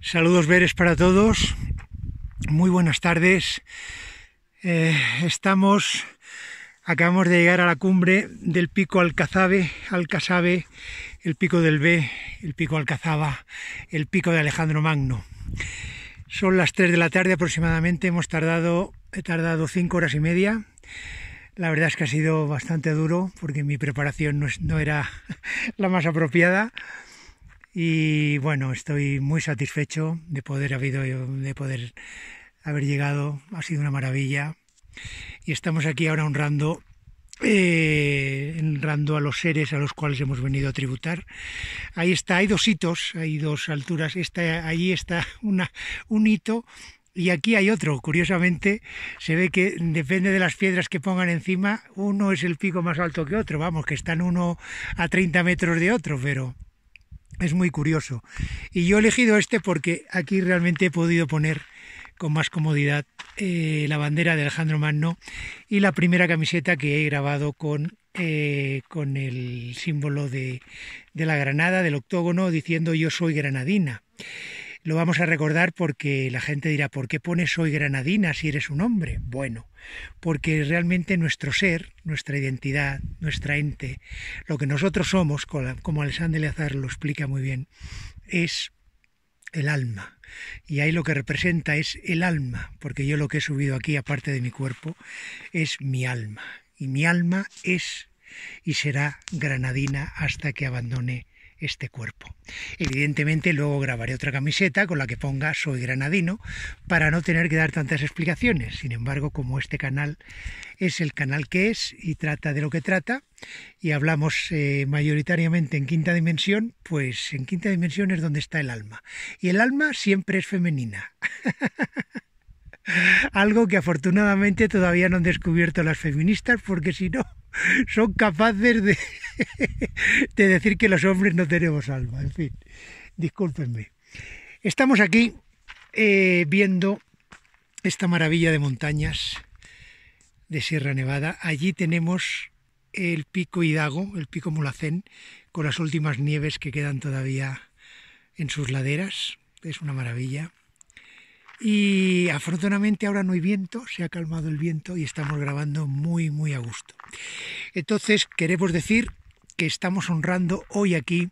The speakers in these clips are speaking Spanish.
Saludos veres para todos. Muy buenas tardes. Eh, estamos, acabamos de llegar a la cumbre del pico Alcazabe, Alcazabe, el pico del B, el pico Alcazaba, el pico de Alejandro Magno. Son las 3 de la tarde aproximadamente, hemos tardado, he tardado 5 horas y media. La verdad es que ha sido bastante duro porque mi preparación no, no era la más apropiada. Y bueno, estoy muy satisfecho de poder, haber llegado. Ha sido una maravilla. Y estamos aquí ahora eh, honrando a los seres a los cuales hemos venido a tributar. Ahí está, hay dos hitos, hay dos alturas. está allí está un hito y aquí hay otro. Curiosamente, se ve que depende de las piedras que pongan encima, uno es el pico más alto que otro. Vamos, que están uno a 30 metros de otro, pero es muy curioso. Y yo he elegido este porque aquí realmente he podido poner con más comodidad eh, la bandera de Alejandro Magno y la primera camiseta que he grabado con, eh, con el símbolo de, de la granada, del octógono, diciendo yo soy granadina. Lo vamos a recordar porque la gente dirá, ¿por qué pones hoy granadina si eres un hombre? Bueno, porque realmente nuestro ser, nuestra identidad, nuestra ente, lo que nosotros somos, como Alexandre Leazar lo explica muy bien, es el alma. Y ahí lo que representa es el alma, porque yo lo que he subido aquí, aparte de mi cuerpo, es mi alma. Y mi alma es y será granadina hasta que abandone este cuerpo. Evidentemente luego grabaré otra camiseta con la que ponga Soy Granadino para no tener que dar tantas explicaciones. Sin embargo, como este canal es el canal que es y trata de lo que trata y hablamos eh, mayoritariamente en quinta dimensión, pues en quinta dimensión es donde está el alma. Y el alma siempre es femenina. algo que afortunadamente todavía no han descubierto las feministas, porque si no, son capaces de, decir que los hombres no tenemos alma. En fin, discúlpenme. Estamos aquí eh, viendo esta maravilla de montañas de Sierra Nevada. Allí tenemos el pico Hidago, el pico Mulacén, con las últimas nieves que quedan todavía en sus laderas. Es una maravilla. Y afortunadamente ahora no hay viento, se ha calmado el viento y estamos grabando muy, muy a gusto. Entonces queremos decir que estamos honrando hoy aquí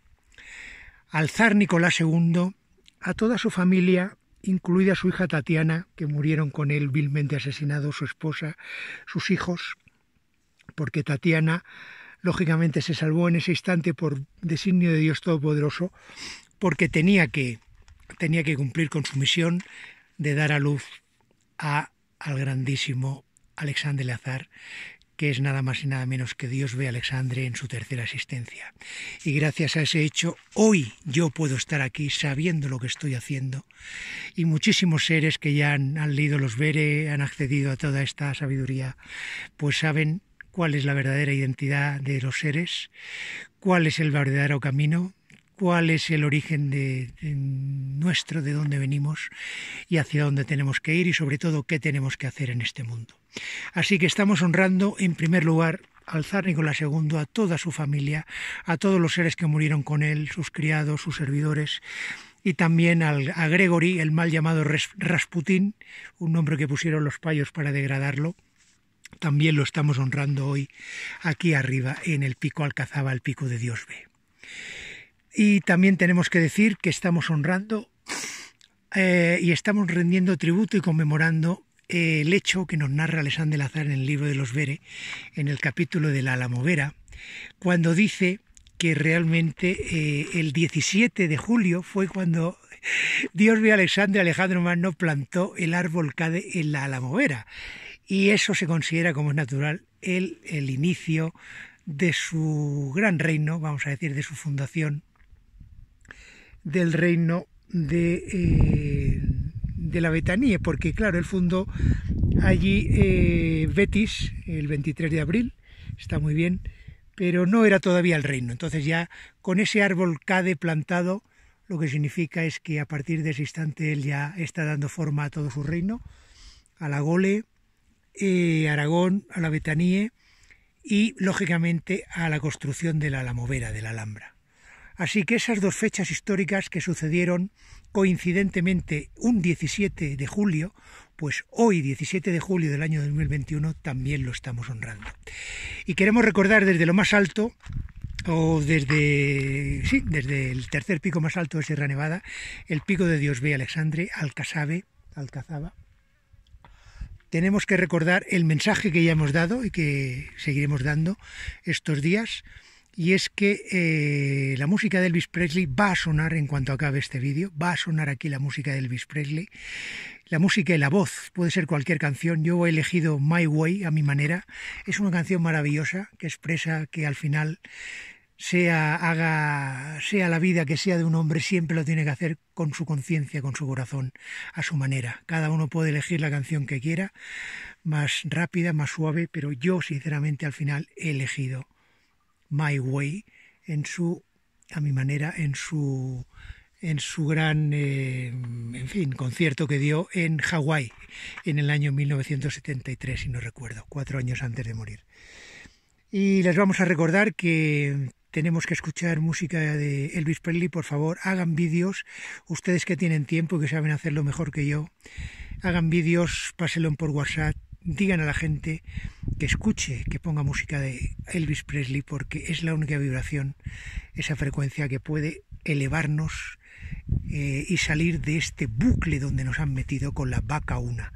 al zar Nicolás II, a toda su familia, incluida su hija Tatiana, que murieron con él vilmente asesinado, su esposa, sus hijos, porque Tatiana lógicamente se salvó en ese instante por designio de Dios Todopoderoso, porque tenía que, tenía que cumplir con su misión de dar a luz a, al grandísimo Alexandre Lazar, que es nada más y nada menos que Dios ve a Alexandre en su tercera asistencia. Y gracias a ese hecho, hoy yo puedo estar aquí sabiendo lo que estoy haciendo. Y muchísimos seres que ya han, han leído los vere, han accedido a toda esta sabiduría, pues saben cuál es la verdadera identidad de los seres, cuál es el verdadero camino cuál es el origen de, nuestro, de dónde venimos y hacia dónde tenemos que ir y sobre todo qué tenemos que hacer en este mundo. Así que estamos honrando en primer lugar al zar Nicolás II, a toda su familia, a todos los seres que murieron con él, sus criados, sus servidores, y también a Gregory, el mal llamado Rasputín, un nombre que pusieron los payos para degradarlo. También lo estamos honrando hoy aquí arriba en el pico Alcazaba, el pico de Dios B. Y también tenemos que decir que estamos honrando eh, y estamos rendiendo tributo y conmemorando eh, el hecho que nos narra Alexander Lazar en el libro de los Bere, en el capítulo de la Alamovera, cuando dice que realmente eh, el 17 de julio fue cuando Dios vio a Alexandre Alejandro Magno plantó el árbol Cade en la Alamovera. Y eso se considera, como es natural, el, el inicio de su gran reino, vamos a decir, de su fundación del reino de, eh, la Betanía, porque claro, el fundó allí eh, Betis el 23 de abril, está muy bien, pero no era todavía el reino. Entonces ya con ese árbol cade plantado, lo que significa es que a partir de ese instante él ya está dando forma a todo su reino, a la Gole, eh, Aragón, a la Betanía y lógicamente a la construcción de la Alamovera, de la Alhambra. Así que esas dos fechas históricas que sucedieron coincidentemente un 17 de julio, pues hoy 17 de julio del año 2021 también lo estamos honrando. Y queremos recordar desde lo más alto o desde, sí, desde el tercer pico más alto de Sierra Nevada, el pico de Dios B. Alexandre, Alcazabe, Alcazaba, tenemos que recordar el mensaje que ya hemos dado y que seguiremos dando estos días y es que eh, la música de Elvis Presley va a sonar en cuanto acabe este vídeo, va a sonar aquí la música de Elvis Presley, la música y la voz, puede ser cualquier canción, yo he elegido My Way a mi manera, es una canción maravillosa que expresa que al final sea haga sea la vida que sea de un hombre siempre lo tiene que hacer con su conciencia, con su corazón, a su manera. Cada uno puede elegir la canción que quiera, más rápida, más suave, pero yo sinceramente al final he elegido My Way en su a mi manera en su en su gran eh, en fin concierto que dio en Hawái en el año 1973 si no recuerdo cuatro años antes de morir y les vamos a recordar que tenemos que escuchar música de Elvis Presley por favor hagan vídeos ustedes que tienen tiempo y que saben hacerlo mejor que yo hagan vídeos pásenlo por WhatsApp digan a la gente que escuche, que ponga música de Elvis Presley, porque es la única vibración, esa frecuencia que puede elevarnos eh, y salir de este bucle donde nos han metido con la vaca una,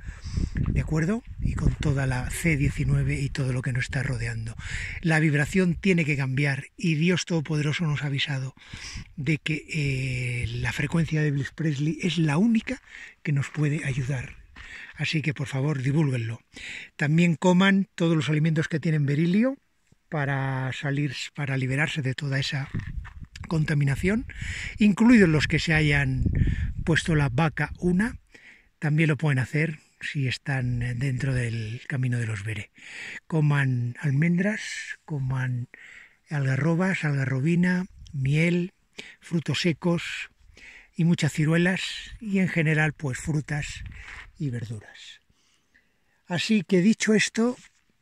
¿de acuerdo? Y con toda la C19 y todo lo que nos está rodeando. La vibración tiene que cambiar y Dios Todopoderoso nos ha avisado de que eh, la frecuencia de Elvis Presley es la única que nos puede ayudar Así que por favor divulguenlo. También coman todos los alimentos que tienen berilio para salir, para liberarse de toda esa contaminación, incluidos los que se hayan puesto la vaca una, también lo pueden hacer si están dentro del camino de los Bere. Coman almendras, coman algarrobas, algarrobina, miel, frutos secos, y muchas ciruelas y en general pues frutas y verduras. Así que dicho esto,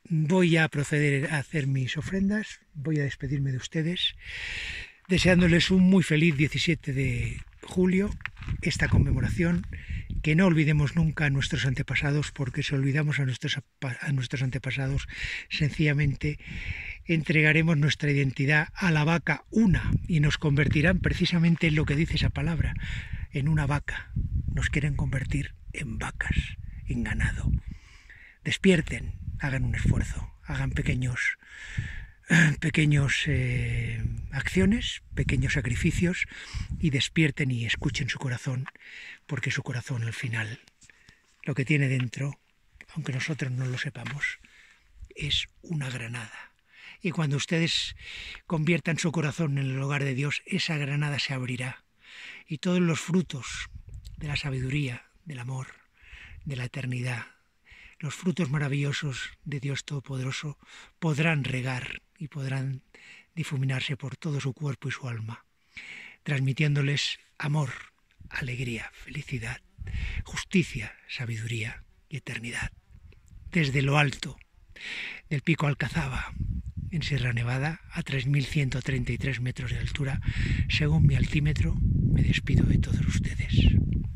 voy a proceder a hacer mis ofrendas, voy a despedirme de ustedes, deseándoles un muy feliz 17 de julio, esta conmemoración que no olvidemos nunca a nuestros antepasados, porque si olvidamos a nuestros, a nuestros antepasados, sencillamente entregaremos nuestra identidad a la vaca una y nos convertirán precisamente en lo que dice esa palabra, en una vaca. Nos quieren convertir en vacas, en ganado. Despierten, hagan un esfuerzo, hagan pequeños pequeños eh, acciones, pequeños sacrificios y despierten y escuchen su corazón, porque su corazón al final, lo que tiene dentro, aunque nosotros no lo sepamos, es una granada. Y cuando ustedes conviertan su corazón en el hogar de Dios, esa granada se abrirá y todos los frutos de la sabiduría, del amor, de la eternidad, los frutos maravillosos de Dios Todopoderoso podrán regar y podrán difuminarse por todo su cuerpo y su alma, transmitiéndoles amor, alegría, felicidad, justicia, sabiduría y eternidad. Desde lo alto, del pico Alcazaba, en Sierra Nevada, a 3.133 metros de altura, según mi altímetro, me despido de todos ustedes.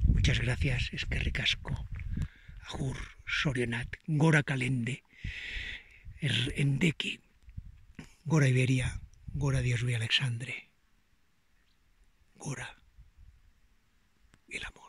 Muchas gracias, es que recasco. Ajur, Sorionat, Gora Calende, Endeki. Gora Iberia, Gora Dios Alexandre, Gora el amor.